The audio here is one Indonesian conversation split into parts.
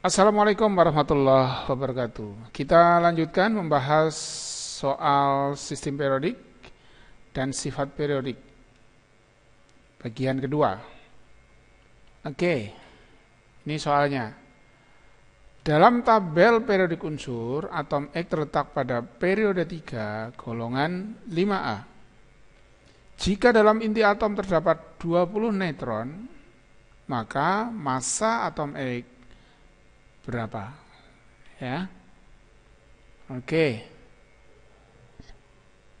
Assalamualaikum warahmatullahi wabarakatuh. Kita lanjutkan membahas soal sistem periodik dan sifat periodik. Bagian kedua. Oke, ini soalnya. Dalam tabel periodik unsur, atom X terletak pada periode 3 golongan 5A. Jika dalam inti atom terdapat 20 neutron, maka massa atom X berapa? Ya. Oke.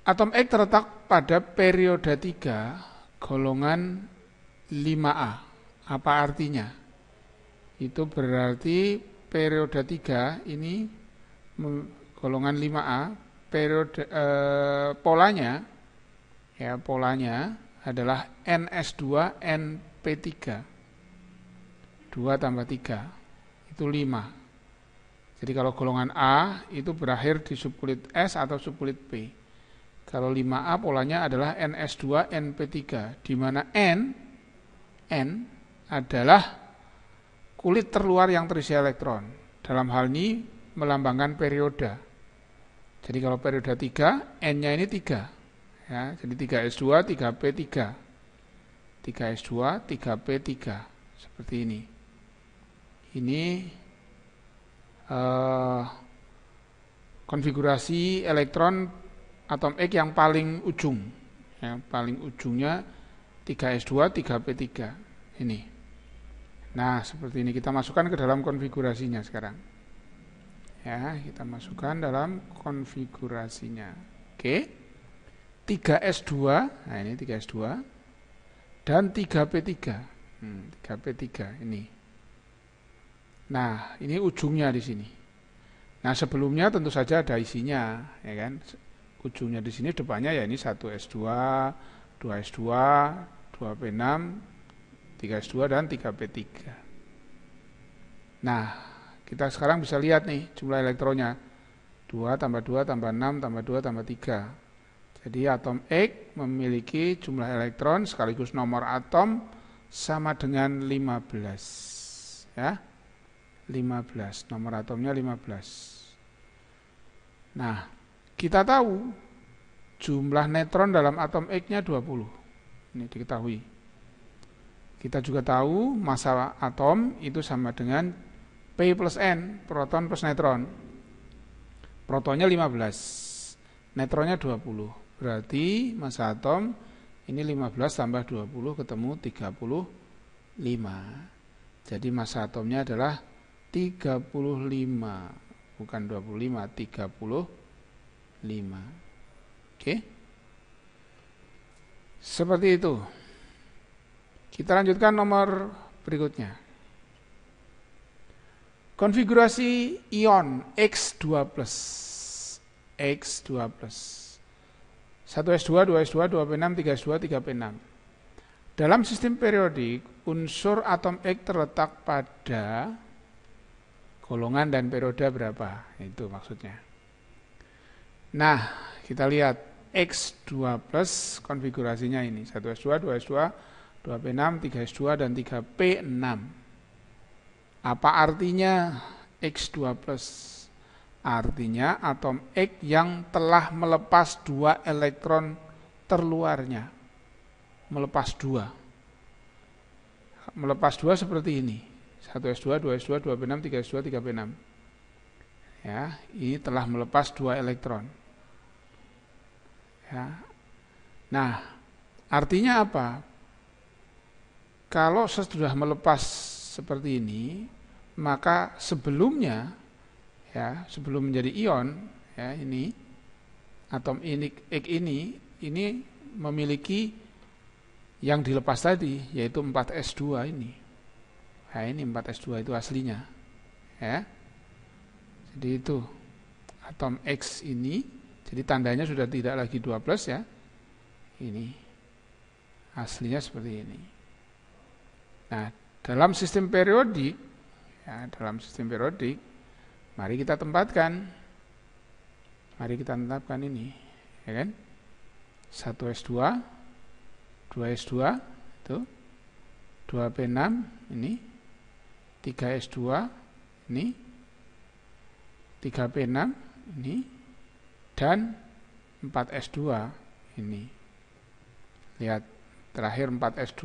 Atom X terletak pada periode 3 golongan 5A. Apa artinya? Itu berarti periode 3 ini golongan 5A periode eh, polanya ya polanya adalah NS2 NP3. 2 tambah 3. 5. Jadi kalau golongan A itu berakhir di subkulit S atau subkulit P. Kalau 5A polanya adalah NS2, NP3, di mana N N adalah kulit terluar yang terisi elektron. Dalam hal ini melambangkan periode. Jadi kalau periode 3, N-nya ini 3. Ya, jadi 3S2, 3P3. 3S2, 3P3. Seperti ini ini uh, konfigurasi elektron atom X yang paling ujung ya, paling ujungnya 3S2 3P3 ini nah seperti ini kita masukkan ke dalam konfigurasinya sekarang ya kita masukkan dalam konfigurasinya oke 3S2 nah ini 3S2 dan 3P3 hmm, 3P3 ini Nah, ini ujungnya di sini. Nah, sebelumnya tentu saja ada isinya, ya kan? Ujungnya di sini depannya ya ini 1 S2, 2 S2, 2 P6, 3 S2 dan 3 P3. Nah, kita sekarang bisa lihat nih jumlah elektronnya. 2 tambah 2 tambah 6 tambah 2 tambah 3. Jadi atom X memiliki jumlah elektron sekaligus nomor atom sama dengan 15. Ya. 15 nomor atomnya 15 nah kita tahu jumlah netron dalam atom X nya 20 ini diketahui kita juga tahu massa atom itu sama dengan P plus N proton plus netron protonnya 15 netronnya 20 berarti massa atom ini 15 tambah 20 ketemu 35 jadi massa atomnya adalah 35 bukan 25 35 oke okay. seperti itu kita lanjutkan nomor berikutnya konfigurasi ion X2 plus X2 plus 1S2, 2S2, 2P6, 3S2, 3P6 dalam sistem periodik unsur atom X terletak pada golongan dan periode berapa itu maksudnya nah kita lihat X2 plus konfigurasinya ini 1S2, 2S2, 2P6, 3S2 dan 3P6 apa artinya X2 plus artinya atom X yang telah melepas dua elektron terluarnya melepas dua melepas dua seperti ini 1 S2, 2 S2, 2 P6, 3 S2, 3 P6. Ya, ini telah melepas dua elektron. Ya. Nah, artinya apa? Kalau sudah melepas seperti ini, maka sebelumnya ya, sebelum menjadi ion ya ini atom ini ik ini ini memiliki yang dilepas tadi yaitu 4S2 ini. Nah, ini 4S2 itu aslinya. Ya. Jadi itu atom X ini jadi tandanya sudah tidak lagi 2 plus ya. Ini aslinya seperti ini. Nah, dalam sistem periodik ya, dalam sistem periodik mari kita tempatkan mari kita tetapkan ini ya kan 1S2 2S2 itu 2P6 ini 3S2 ini 3P6 ini dan 4S2 ini lihat terakhir 4S2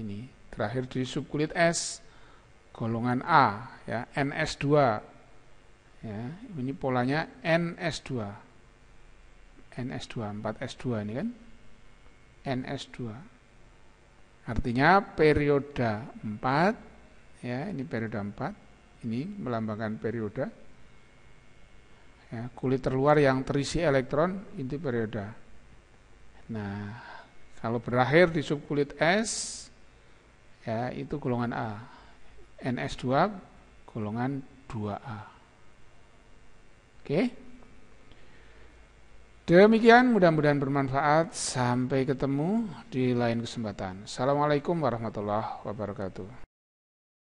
ini terakhir di subkulit S golongan A ya NS2 ya ini polanya NS2 NS2 4S2 ini kan NS2 Artinya periode 4 ya, ini periode 4, ini melambangkan periode. Ya, kulit terluar yang terisi elektron itu periode. Nah, kalau berakhir di subkulit S ya itu golongan A. NS2 golongan 2A. Oke? Okay? Demikian mudah-mudahan bermanfaat. Sampai ketemu di lain kesempatan. Assalamualaikum warahmatullahi wabarakatuh.